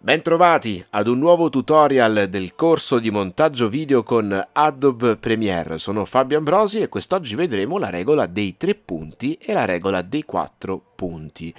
Bentrovati ad un nuovo tutorial del corso di montaggio video con Adobe Premiere. Sono Fabio Ambrosi e quest'oggi vedremo la regola dei tre punti e la regola dei quattro punti.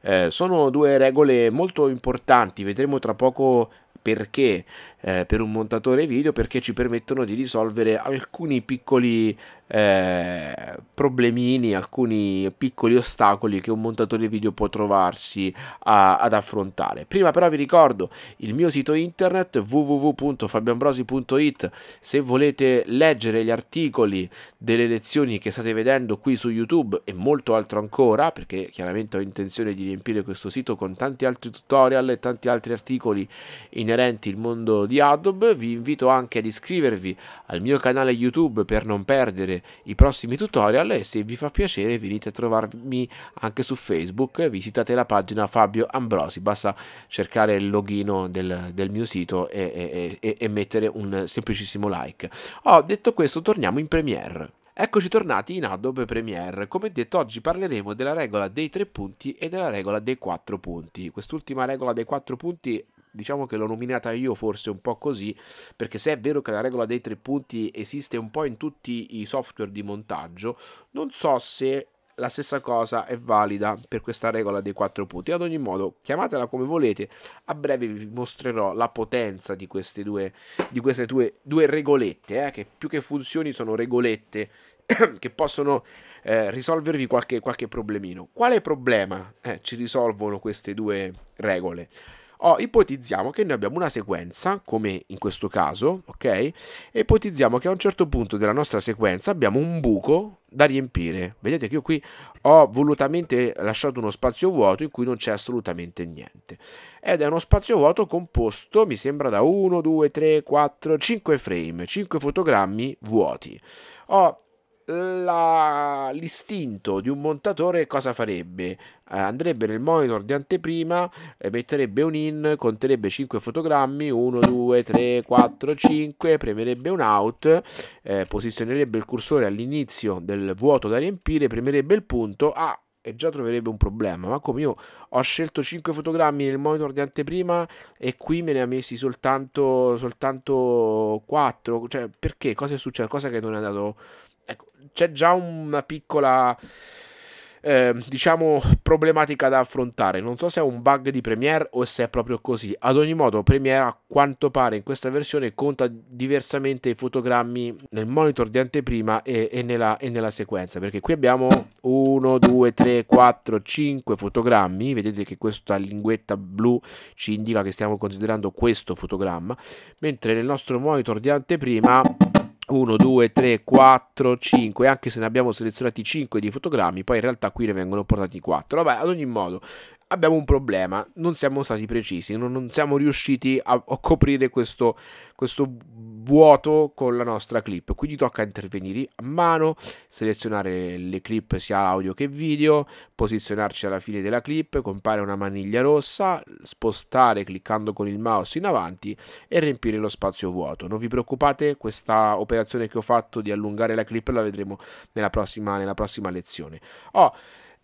Eh, sono due regole molto importanti, vedremo tra poco perché eh, per un montatore video perché ci permettono di risolvere alcuni piccoli eh, problemini, alcuni piccoli ostacoli che un montatore video può trovarsi a, ad affrontare. Prima però vi ricordo il mio sito internet www.fabioambrosi.it se volete leggere gli articoli delle lezioni che state vedendo qui su YouTube e molto altro ancora perché chiaramente ho intenzione di riempire questo sito con tanti altri tutorial e tanti altri articoli inerenti il mondo di di Adobe, vi invito anche ad iscrivervi al mio canale YouTube per non perdere i prossimi tutorial e se vi fa piacere venite a trovarmi anche su Facebook, visitate la pagina Fabio Ambrosi, basta cercare il login del, del mio sito e, e, e mettere un semplicissimo like. Oh, detto questo torniamo in Premiere. Eccoci tornati in Adobe Premiere. Come detto, oggi parleremo della regola dei tre punti e della regola dei quattro punti. Quest'ultima regola dei quattro punti diciamo che l'ho nominata io forse un po' così, perché se è vero che la regola dei tre punti esiste un po' in tutti i software di montaggio, non so se la stessa cosa è valida per questa regola dei quattro punti. Ad ogni modo, chiamatela come volete, a breve vi mostrerò la potenza di queste due, di queste due, due regolette, eh, che più che funzioni sono regolette che possono eh, risolvervi qualche, qualche, problemino. Quale problema eh, ci risolvono queste due regole? oh, ipotizziamo che noi abbiamo una sequenza, come in questo caso, ok? E ipotizziamo che a un certo punto della nostra sequenza abbiamo un buco da riempire. Vedete che io qui ho volutamente lasciato uno spazio vuoto in cui non c'è assolutamente niente. Ed è uno spazio vuoto composto, mi sembra, da 1, 2, 3, 4, 5 frame, 5 fotogrammi vuoti. Ho oh, la... l'istinto di un montatore cosa farebbe? Eh, andrebbe nel monitor di anteprima, eh, metterebbe un in, conterebbe 5 fotogrammi, 1, 2, 3, 4, 5, premerebbe un out, eh, posizionerebbe il cursore all'inizio del vuoto da riempire, premerebbe il punto, ah, e già troverebbe un problema. Ma come io ho scelto 5 fotogrammi nel monitor di anteprima e qui me ne ha messi soltanto, soltanto 4, cioè perché? Cosa è successo? Cosa che non è andato? Ecco, c'è già una piccola eh, diciamo problematica da affrontare. Non so se è un bug di Premiere o se è proprio così. Ad ogni modo, Premiere a quanto pare in questa versione conta diversamente i fotogrammi nel monitor di anteprima e, e, nella, e nella sequenza. Perché qui abbiamo 1, 2, 3, 4, 5 fotogrammi. Vedete che questa linguetta blu ci indica che stiamo considerando questo fotogramma. Mentre nel nostro monitor di anteprima 1, 2, 3, 4, 5, anche se ne abbiamo selezionati 5 di fotogrammi, poi in realtà qui ne vengono portati 4. Vabbè, ad ogni modo, abbiamo un problema, non siamo stati precisi, non, non siamo riusciti a, a coprire questo, questo vuoto con la nostra clip quindi tocca intervenire a mano selezionare le clip sia audio che video posizionarci alla fine della clip compare una maniglia rossa spostare cliccando con il mouse in avanti e riempire lo spazio vuoto non vi preoccupate questa operazione che ho fatto di allungare la clip la vedremo nella prossima, nella prossima lezione oh,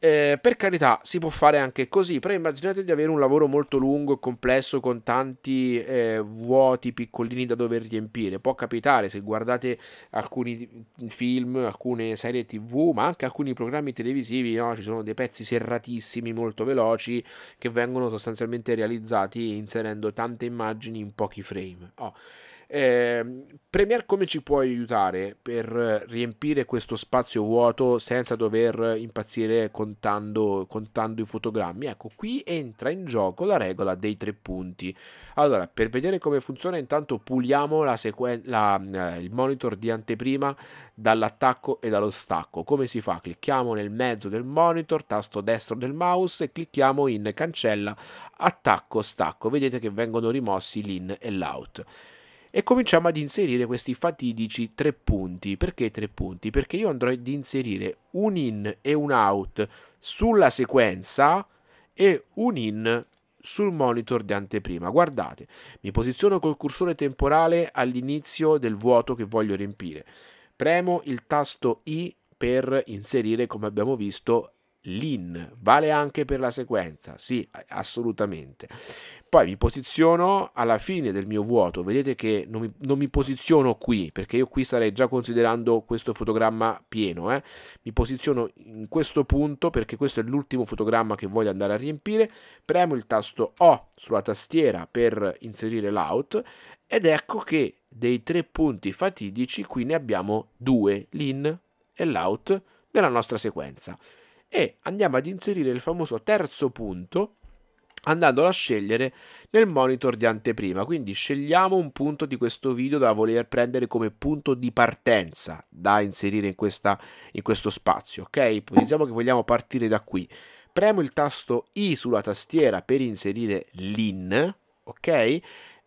eh, per carità, si può fare anche così, però immaginate di avere un lavoro molto lungo e complesso con tanti eh, vuoti piccolini da dover riempire. Può capitare se guardate alcuni film, alcune serie tv, ma anche alcuni programmi televisivi, no? ci sono dei pezzi serratissimi, molto veloci, che vengono sostanzialmente realizzati inserendo tante immagini in pochi frame. Oh eh, Premier come ci può aiutare per riempire questo spazio vuoto senza dover impazzire contando, contando, i fotogrammi? Ecco, qui entra in gioco la regola dei tre punti. Allora, per vedere come funziona, intanto puliamo la la, eh, il monitor di anteprima dall'attacco e dallo stacco. Come si fa? Clicchiamo nel mezzo del monitor, tasto destro del mouse e clicchiamo in cancella attacco stacco. Vedete che vengono rimossi l'in e l'out e cominciamo ad inserire questi fatidici tre punti. Perché tre punti? Perché io andrò ad inserire un in e un out sulla sequenza e un in sul monitor di anteprima. Guardate, mi posiziono col cursore temporale all'inizio del vuoto che voglio riempire. Premo il tasto I per inserire, come abbiamo visto, l'in, vale anche per la sequenza, sì, assolutamente. Poi mi posiziono alla fine del mio vuoto, vedete che non mi, non mi posiziono qui, perché io qui starei già considerando questo fotogramma pieno, eh? mi posiziono in questo punto perché questo è l'ultimo fotogramma che voglio andare a riempire, premo il tasto O sulla tastiera per inserire l'out ed ecco che dei tre punti fatidici qui ne abbiamo due, l'in e l'out della nostra sequenza e andiamo ad inserire il famoso terzo punto andandolo a scegliere nel monitor di anteprima quindi scegliamo un punto di questo video da voler prendere come punto di partenza da inserire in, questa, in questo spazio ok ipotizziamo che vogliamo partire da qui premo il tasto I sulla tastiera per inserire l'in ok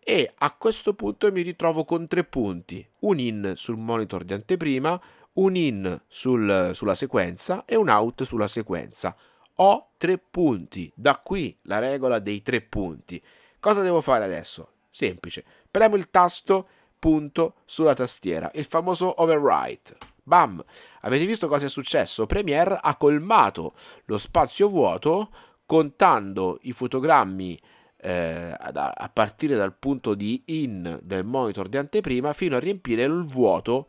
e a questo punto mi ritrovo con tre punti un in sul monitor di anteprima un in sul, sulla sequenza e un out sulla sequenza. Ho tre punti, da qui la regola dei tre punti. Cosa devo fare adesso? Semplice, premo il tasto punto sulla tastiera, il famoso overwrite. Bam! Avete visto cosa è successo? Premiere ha colmato lo spazio vuoto contando i fotogrammi eh, a partire dal punto di in del monitor di anteprima fino a riempire il vuoto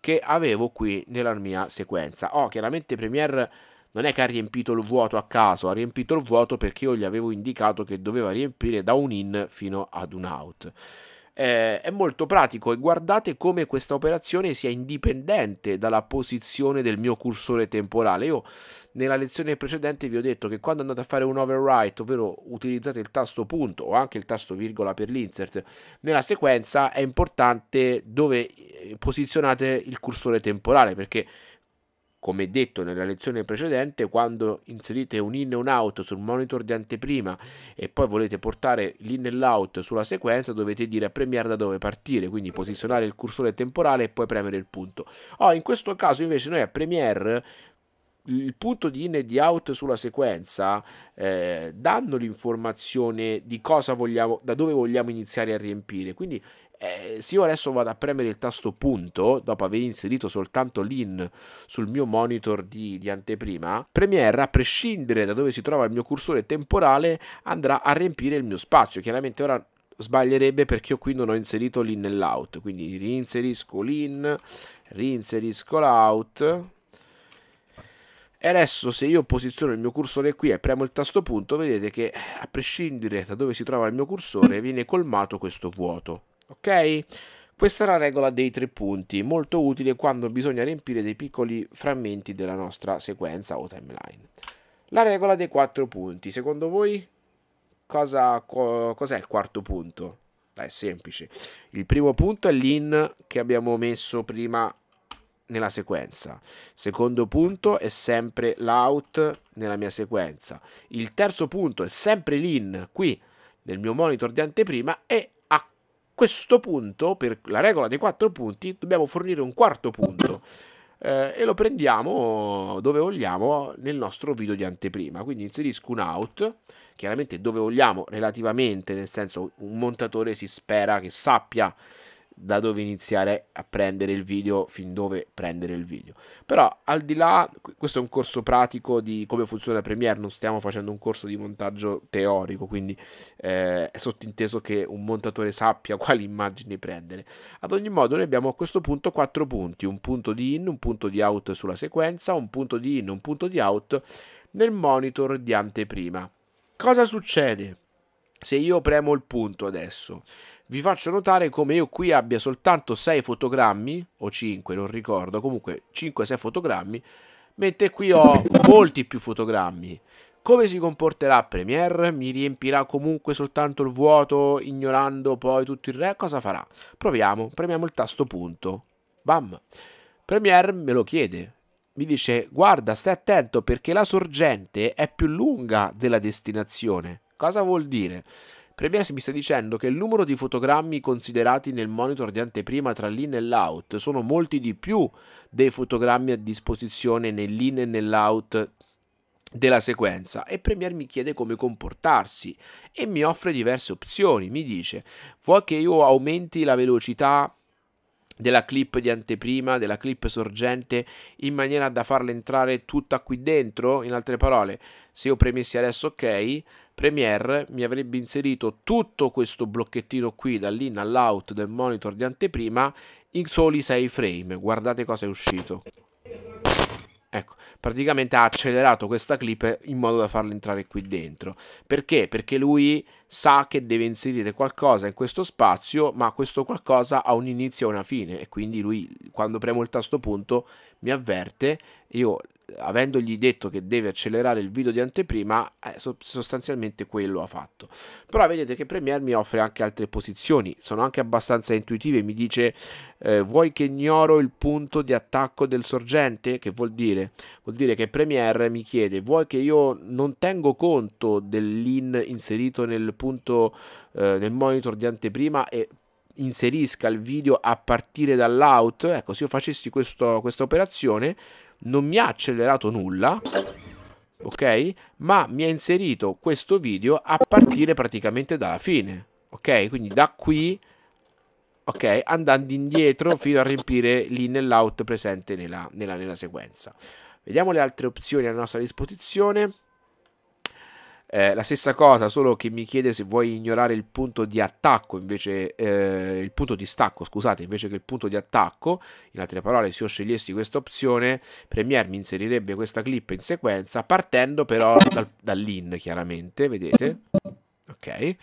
che avevo qui nella mia sequenza. Oh, chiaramente Premiere non è che ha riempito il vuoto a caso, ha riempito il vuoto perché io gli avevo indicato che doveva riempire da un in fino ad un out eh, è molto pratico e guardate come questa operazione sia indipendente dalla posizione del mio cursore temporale. Io nella lezione precedente vi ho detto che quando andate a fare un overwrite, ovvero utilizzate il tasto punto o anche il tasto virgola per l'insert, nella sequenza è importante dove eh, posizionate il cursore temporale perché come detto nella lezione precedente, quando inserite un in e un out sul monitor di anteprima e poi volete portare l'in e l'out sulla sequenza, dovete dire a premiere da dove partire, quindi posizionare il cursore temporale e poi premere il punto. Oh, in questo caso invece noi a premiere il punto di in e di out sulla sequenza eh, danno l'informazione di cosa vogliamo, da dove vogliamo iniziare a riempire. Quindi eh, se io adesso vado a premere il tasto punto, dopo aver inserito soltanto l'in sul mio monitor di, di, anteprima, Premiere, a prescindere da dove si trova il mio cursore temporale, andrà a riempire il mio spazio. Chiaramente ora sbaglierebbe perché io qui non ho inserito l'in e l'out, quindi reinserisco l'in, reinserisco l'out. E adesso se io posiziono il mio cursore qui e premo il tasto punto, vedete che a prescindere da dove si trova il mio cursore viene colmato questo vuoto ok? Questa è la regola dei tre punti, molto utile quando bisogna riempire dei piccoli frammenti della nostra sequenza o timeline. La regola dei quattro punti, secondo voi cosa, co, cos'è il quarto punto? Beh, è semplice. Il primo punto è l'in che abbiamo messo prima nella sequenza. Secondo punto è sempre l'out nella mia sequenza. Il terzo punto è sempre l'in qui nel mio monitor di anteprima e questo punto, per la regola dei quattro punti, dobbiamo fornire un quarto punto. Eh, e lo prendiamo dove vogliamo nel nostro video di anteprima. Quindi inserisco un out, chiaramente dove vogliamo relativamente, nel senso un montatore si spera che sappia da dove iniziare a prendere il video, fin dove prendere il video. Però al di là, questo è un corso pratico di come funziona Premiere, non stiamo facendo un corso di montaggio teorico, quindi eh, è sottinteso che un montatore sappia quali immagini prendere. Ad ogni modo noi abbiamo a questo punto quattro punti, un punto di in, un punto di out sulla sequenza, un punto di in, un punto di out nel monitor di anteprima. Cosa succede? se io premo il punto adesso, vi faccio notare come io qui abbia soltanto 6 fotogrammi, o 5, non ricordo, comunque 5-6 fotogrammi, mentre qui ho molti più fotogrammi. Come si comporterà Premiere? Mi riempirà comunque soltanto il vuoto, ignorando poi tutto il re? Cosa farà? Proviamo, premiamo il tasto punto. Bam! Premiere me lo chiede, mi dice guarda stai attento perché la sorgente è più lunga della destinazione Cosa vuol dire? Premiere mi sta dicendo che il numero di fotogrammi considerati nel monitor di anteprima tra l'in e l'out sono molti di più dei fotogrammi a disposizione nell'in e nell'out della sequenza e Premiere mi chiede come comportarsi e mi offre diverse opzioni, mi dice vuoi che io aumenti la velocità della clip di anteprima, della clip sorgente, in maniera da farla entrare tutta qui dentro. In altre parole, se io premessi adesso ok, Premiere mi avrebbe inserito tutto questo blocchettino qui dall'in all'out del monitor di anteprima in soli 6 frame. Guardate cosa è uscito. Ecco, praticamente ha accelerato questa clip in modo da farla entrare qui dentro. Perché? Perché lui sa che deve inserire qualcosa in questo spazio, ma questo qualcosa ha un inizio e una fine. E quindi lui, quando premo il tasto punto, mi avverte, io avendogli detto che deve accelerare il video di anteprima, eh, sostanzialmente quello ha fatto. Però vedete che Premiere mi offre anche altre posizioni, sono anche abbastanza intuitive, mi dice eh, vuoi che ignoro il punto di attacco del sorgente? Che vuol dire? Vuol dire che Premiere mi chiede vuoi che io non tengo conto dell'in inserito nel punto eh, nel monitor di anteprima e inserisca il video a partire dall'out, ecco se io facessi questo, questa operazione non mi ha accelerato nulla ok? Ma mi ha inserito questo video a partire praticamente dalla fine, ok? Quindi da qui, ok, andando indietro fino a riempire l'in e l'out presente nella, nella, nella sequenza. Vediamo le altre opzioni a nostra disposizione. Eh, la stessa cosa, solo che mi chiede se vuoi ignorare il punto di attacco invece eh, il punto di stacco, scusate, invece che il punto di attacco. In altre parole, se io scegliessi questa opzione, Premiere mi inserirebbe questa clip in sequenza partendo però dal, dall'in, chiaramente, vedete? Ok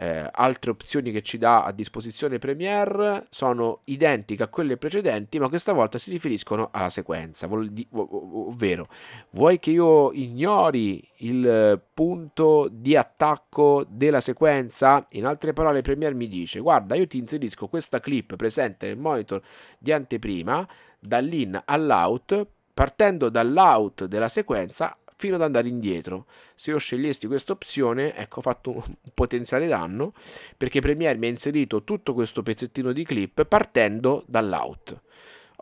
eh, altre opzioni che ci dà a disposizione Premiere sono identiche a quelle precedenti, ma questa volta si riferiscono alla sequenza, ovvero vuoi che io ignori il punto di attacco della sequenza? In altre parole Premiere mi dice guarda io ti inserisco questa clip presente nel monitor di anteprima dall'in all'out partendo dall'out della sequenza fino ad andare indietro. Se io scegliessi questa opzione, ecco, ho fatto un potenziale danno perché Premiere mi ha inserito tutto questo pezzettino di clip partendo dall'out.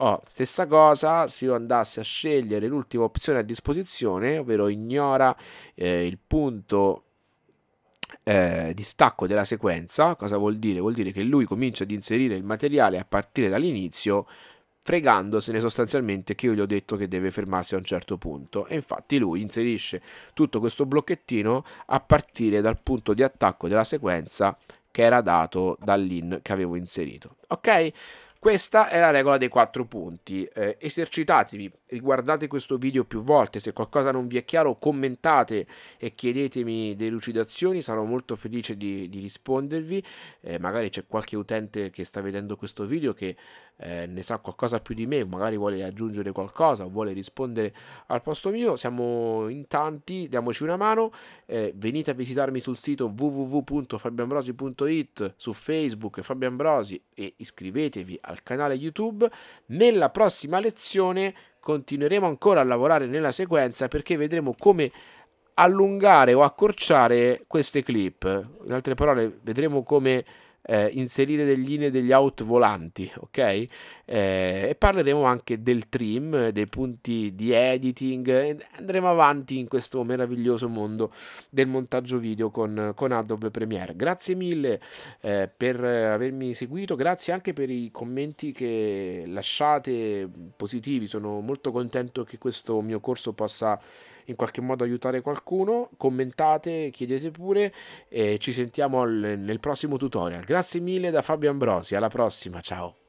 Oh, stessa cosa se io andassi a scegliere l'ultima opzione a disposizione, ovvero ignora eh, il punto eh, stacco della sequenza, cosa vuol dire? Vuol dire che lui comincia ad inserire il materiale a partire dall'inizio fregandosene sostanzialmente che io gli ho detto che deve fermarsi a un certo punto. E infatti lui inserisce tutto questo blocchettino a partire dal punto di attacco della sequenza che era dato dall'in che avevo inserito. Ok? Questa è la regola dei quattro punti. Eh, esercitatevi, riguardate questo video più volte, se qualcosa non vi è chiaro commentate e chiedetemi delucidazioni, sarò molto felice di, di rispondervi. Eh, magari c'è qualche utente che sta vedendo questo video che eh, ne sa qualcosa più di me, magari vuole aggiungere qualcosa o vuole rispondere al posto mio, siamo in tanti, diamoci una mano, eh, venite a visitarmi sul sito www.fabianbrosi.it, su Facebook Fabio Ambrosi e iscrivetevi al canale YouTube. Nella prossima lezione continueremo ancora a lavorare nella sequenza perché vedremo come allungare o accorciare queste clip. In altre parole, vedremo come eh, inserire degli in e degli out volanti, ok? Eh, e parleremo anche del trim, dei punti di editing, andremo avanti in questo meraviglioso mondo del montaggio video con, con Adobe Premiere. Grazie mille eh, per avermi seguito, grazie anche per i commenti che lasciate positivi, sono molto contento che questo mio corso possa in qualche modo aiutare qualcuno, commentate, chiedete pure e ci sentiamo nel prossimo tutorial. Grazie mille da Fabio Ambrosi, alla prossima, ciao!